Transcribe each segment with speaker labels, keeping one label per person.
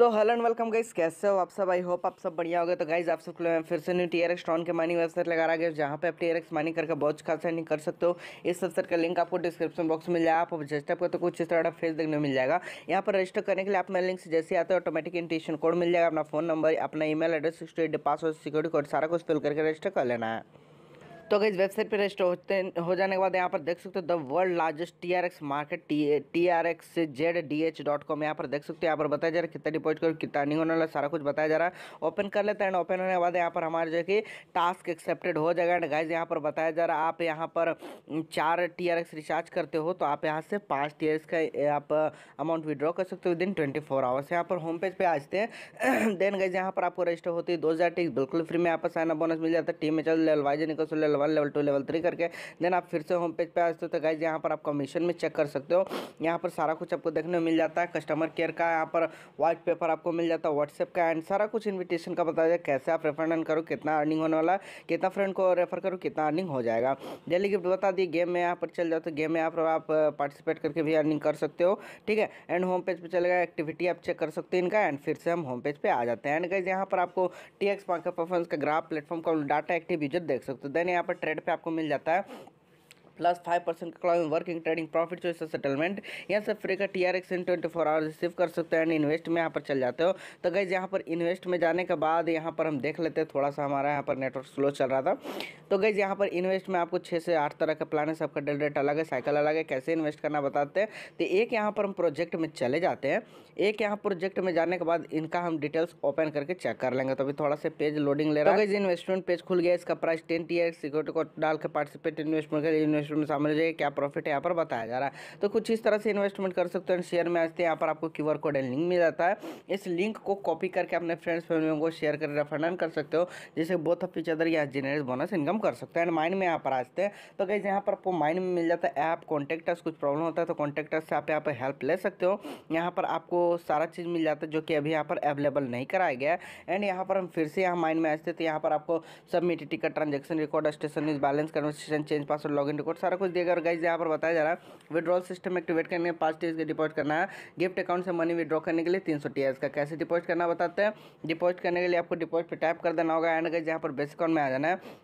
Speaker 1: so hello and welcome guys कैसे हो आप सब आई होप आप सब बढ़िया हो गए तो गाइज़ आप सब लोग फिर से new T R X tron के माइनिंग वेबसाइट लगा रहा है जहाँ पे आप टी आर एक्स माइनिंग करके बहुत खास नहीं कर सकते हो इस वेबसाइट का लिंक आपको डिस्क्रिप्शन बॉक्स में मिल जाएगा आप रजिस्टर पर तो कुछ इस तरह का फेस देखने मिल जाएगा यहाँ पर रजिस्टर करने के लिए आप मेरे लिंक से जैसे आते हो ऑटोमेटिक इंटेशन कोड मिल जाएगा अपना फोन नंबर अपना email address state password security code सारा कुछ फिल करके रजिस्टर कर लेना है तो अगर इस वेबसाइट पर रजिस्टर होते हो जाने के बाद यहाँ पर देख सकते हो the world largest T R X market T R X Z D H dot com यहाँ पर देख सकते हो यहाँ पर बताया जा रहा है कितना डिपॉजिट करो कितना नहीं होने वाला सारा कुछ बताया जा रहा है ओपन कर लेते हैं ओपन होने के बाद यहाँ पर हमारे जो है कि टास्क एक्सेप्टेड हो जाएगा एंड गाइज यहाँ पर बताया जा रहा है आप यहाँ पर चार टी आर एक्स रिचार्ज करते हो तो आप यहाँ से पाँच टी आर एक्स का आप अमाउंट विड्रॉ कर सकते हो within twenty four hours यहाँ पर होम पेज पर आ जाते हैं देन गाइज यहाँ पर आपको रजिस्टर होती है दो हज़ार बिल्कुल फ्री में यहाँ पर साइन अप बोनस मिल जाता है टीम में चल ललवाइजे निकल one level two level three करके देन आप फिर से होम पेज पर आ सकते हो तो गाइज यहाँ पर आप कमीशन में चेक कर सकते हो यहाँ पर सारा कुछ आपको देखने को मिल जाता है कस्टमर केयर का यहाँ पर वाइट पेपर आपको मिल जाता है व्हाट्सएप का एंड सारा कुछ इन्विटेशन का बता दिया कैसे आप रेफर करो कितना अर्निंग होने वाला है कितना फ्रेंड को रेफर करो कितना अर्निंग हो जाएगा डेली गिफ्ट बता दिए गेम में यहाँ पर चल जाओ तो गेम में यहाँ पर आप पार्टिसिपेट करके भी अर्निंग कर सकते हो ठीक है एंड होम पेज पर चले गए एक्टिविटी आप चेक कर सकते हो इनका एंड फिर से हम होम पेज पर आ जाते हैं एंड गाइज यहाँ पर आपको टी एक्स मार्केट परफॉर्मेंस का ग्राफ प्लेटफॉर्म का डाटा एक्टिव यूजर देख सकते हो देन यहाँ पर पर ट्रेड पे आपको मिल जाता है प्लस फाइव परसेंट का क्लाउन वर्किंग ट्रेडिंग प्रॉफिट जो है सेटलमेंट यहाँ से फ्री का T R X in twenty four hours receive कर सकते हो एंड इन्वेस्ट में यहाँ पर चल जाते हो तो गई यहाँ पर इन्वेस्ट में जाने के बाद यहाँ पर हम देख लेते हैं थोड़ा सा हमारा यहाँ पर नेटवर्क स्लो चल रहा था तो गई यहाँ पर इन्वेस्ट में आपको छः से आठ तरह का प्लान है सबका डेल रेट अलग है साइकिल अलग है कैसे इन्वेस्ट करना बताते हैं तो एक यहाँ पर हम प्रोजेक्ट में चले जाते हैं एक यहाँ प्रोजेक्ट में जाने के बाद इनका हम डिटेल्स ओपन करके चेक कर लेंगे तो अभी थोड़ा सा पेज लोडिंग ले रहा है इन्वेस्टमेंट तो पेज खुल गया इसका प्राइस टेन टी सिक्योरिटी को डाल के पार्टिसिपेट इन्वेस्टमेंट कर इन्वेस्ट इन्वेस्टमेंट साम्राज्य क्या प्रॉफिट है यहाँ पर बताया जा रहा है तो कुछ इस तरह से इन्वेस्टमेंट कर सकते हैं शेयर में आते हैं यहाँ पर आपको क्यू कोड एंड लिंक मिल जाता है इस लिंक को कॉपी करके अपने फ्रेंड्स फैमिली को शेयर कर रेफर कर सकते हो जिससे बोथ ऑफ फीचर या जनरेट बोनस इनकम कर सकते हैं एंड माइंड में यहाँ पर आते हैं तो कैसे यहाँ पर आपको माइंड में मिल जाता है ऐप कॉन्टैक्टर्स कुछ प्रॉब्लम होता है तो कॉन्टैक्टर्स से आप यहाँ पर हेल्प ले सकते हो यहाँ पर आपको सारा चीज़ मिल जाता है जो कि अभी यहाँ पर अवेलेबल नहीं कराया गया एंड यहाँ पर हम फिर से यहाँ माइंड में आते तो यहाँ पर आपको submit ticket transaction record station balance conversation change password log in record सारा कुछ देगा और गाइज यहाँ पर बताया जा रहा है विड्रॉल सिस्टम एक्टिवेट करने है पाँच टी का डिपॉजिट करना है गिफ्ट अकाउंट से मनी विड्रॉ करने के लिए तीन सौ का कैसे डिपॉजिट करना बताते हैं डिपॉजिट करने के लिए आपको डिपॉजिट पर टाइप कर देना होगा एंड गाइज यहाँ पर बेसिकाउंट में आ जाना है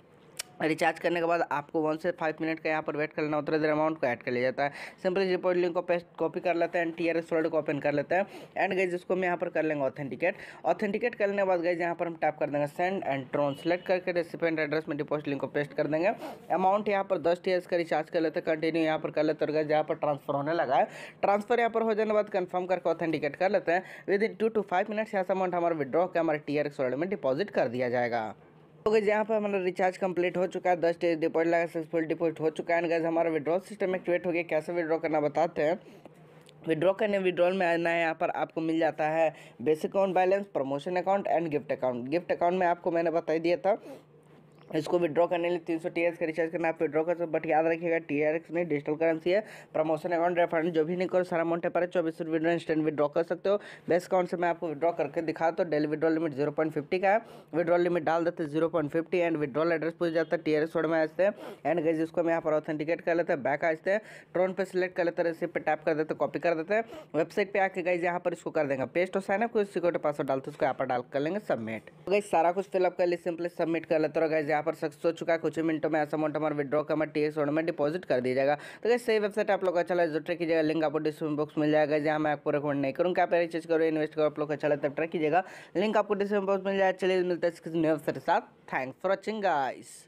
Speaker 1: रिचार्ज करने के बाद आपको वन से फाइव मिनट का यहाँ पर वेट करना उतना देर अमाउंट को ऐड कर लिया जाता है सिंपली रिपोर्ट लिंक को पेस्ट कॉपी कर लेते हैं एंड टी आर एस को ओपन कर लेते हैं एंड गए जिसको हम यहाँ पर कर लेंगे ऑथेंटिकेट ऑथेंटिकेट करने के बाद गए यहाँ पर हम टैप कर देंगे सेंड एंड ट्रोन सेलेक्ट करके रेसिपेंट एड्रेस में डिपोजिट लिंक को पेस्ट कर देंगे अमाउंट यहाँ पर दस टी का रिचार्ज कर लेते हैं कंटिन्यू यहाँ पर कर लेते हैं और गए जहाँ पर ट्रांसफर होने लगा है ट्रांसफर यहाँ पर हो जाने के बाद कन्फर्म करके ऑथेंटिकेट कर लेते हैं within two two five minutes यहाँ से अमाउंट हमारा विड्रॉ के हमारे टी आर में डिपॉजिट कर दिया जाएगा तो यहाँ पर हमारा रिचार्ज कंप्लीट हो चुका है दस डेज डिपॉजिट लगा सक्सेसफुल डिपॉजिट हो चुका है एंड गैस हमारा विड्रॉल सिस्टम एक्टिवेट हो गया कैसे विड्रॉ करना बताते हैं विड्रॉ करने विड्रॉल में आना है यहाँ पर आपको मिल जाता है basic account balance promotion account and gift account gift account में आपको मैंने बताई दिया था इसको विड्रॉ करने लिए तीन सौ टी का रिचार्ज करना आप विड्रॉ कर सकते बट याद रखिएगा टी नहीं डिजिटल करेंसी है प्रमोशन अकाउंट रेफरेंस जो भी नहीं करो सारा अमाउंट पर चौबीस विड्रॉ इंस्टेंट विड्रॉ कर सकते हो बेस्ट अकाउंट से मैं आपको विड्रॉ करके दिखा तो daily withdraw limit zero point fifty का है विड्रॉ लिमिट डाल देते zero point fifty and withdrawal address पूछ जाता है टी आर एस में आते हैं एंड गई जिसको हम यहाँ पर ऑथेंटिकेट कर लेते हैं बैक आते हैं ट्रोन पर सिलेक्ट कर लेते रेसिप पर टैप कर देते कॉपी कर देते हैं वेबसाइट पर आके गई यहाँ पर इसको कर देंगे पेस्ट और अप कोई सिक्योरिटी पासवर्ड डालते उसको यहाँ पर डाल कर लेंगे सबमिट गई तो सारा कुछ फिलअप कर लिए सिंपली सबमिट कर लेते हो गए यहाँ पर सक्सेस हो चुका है कुछ ही मिनटों में ऐसा अमाउंट हमारे विड्रॉ का हमारे टी में डिपॉजिट कर दिया जाएगा तो कैसे सही वेबसाइट आप लोग अच्छा लगे जो ट्रेक कीजिएगा लिंक आपको डिस्क्रिप्शन बॉक्स मिल जाएगा जहाँ मैं आपको रिकमेंड नहीं करूँगा आप चीज करो इन्वेस्ट करो आप लोग अच्छा लगता है ट्रेक कीजिएगा लिंक आपको डिस्क्रिप्शन बॉक्स मिल जाएगा चलिए मिलता है किसी वेबसाइट के साथ थैंक्स फॉर वॉचिंग गाइस